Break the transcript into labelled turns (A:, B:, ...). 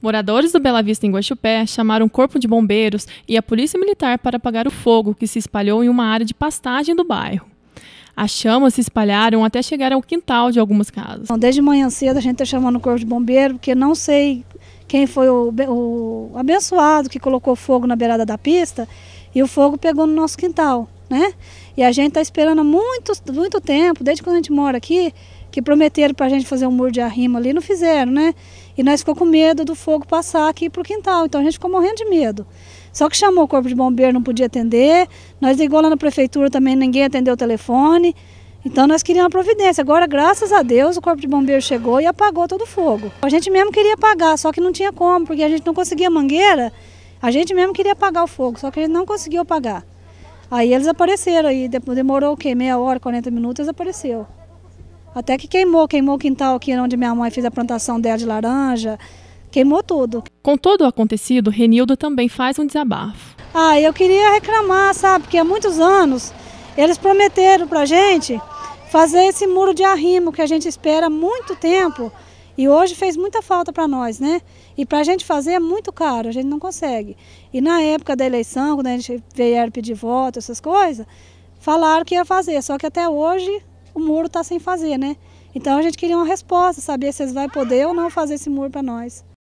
A: Moradores do Bela Vista em Guaxupé chamaram o Corpo de Bombeiros e a Polícia Militar para apagar o fogo que se espalhou em uma área de pastagem do bairro. As chamas se espalharam até chegar ao quintal de algumas casas.
B: Desde manhã cedo a gente está chamando o Corpo de bombeiros porque não sei quem foi o, o abençoado que colocou fogo na beirada da pista e o fogo pegou no nosso quintal né? E a gente está esperando há muito, muito tempo, desde quando a gente mora aqui, que prometeram para a gente fazer um muro de arrimo ali, não fizeram, né? E nós ficou com medo do fogo passar aqui para o quintal, então a gente ficou morrendo de medo. Só que chamou o corpo de bombeiro, não podia atender, nós ligou lá na prefeitura também, ninguém atendeu o telefone, então nós queríamos uma providência. Agora, graças a Deus, o corpo de bombeiro chegou e apagou todo o fogo. A gente mesmo queria apagar, só que não tinha como, porque a gente não conseguia mangueira, a gente mesmo queria apagar o fogo, só que a gente não conseguiu apagar. Aí eles apareceram, aí demorou o quê? Meia hora, 40 minutos, eles apareceram. Até que queimou, queimou o quintal aqui onde minha mãe fez a plantação dela de laranja, queimou tudo. Com todo o acontecido, Renildo também faz um desabafo. Ah, eu queria reclamar, sabe, porque há muitos anos eles prometeram pra gente fazer esse muro de arrimo que a gente espera há muito tempo e hoje fez muita falta para nós, né? E para a gente fazer é muito caro, a gente não consegue. E na época da eleição, quando a gente veio pedir voto, essas coisas, falaram que ia fazer, só que até hoje o muro está sem fazer, né? Então a gente queria uma resposta, saber se eles vão poder ou não fazer esse muro para nós.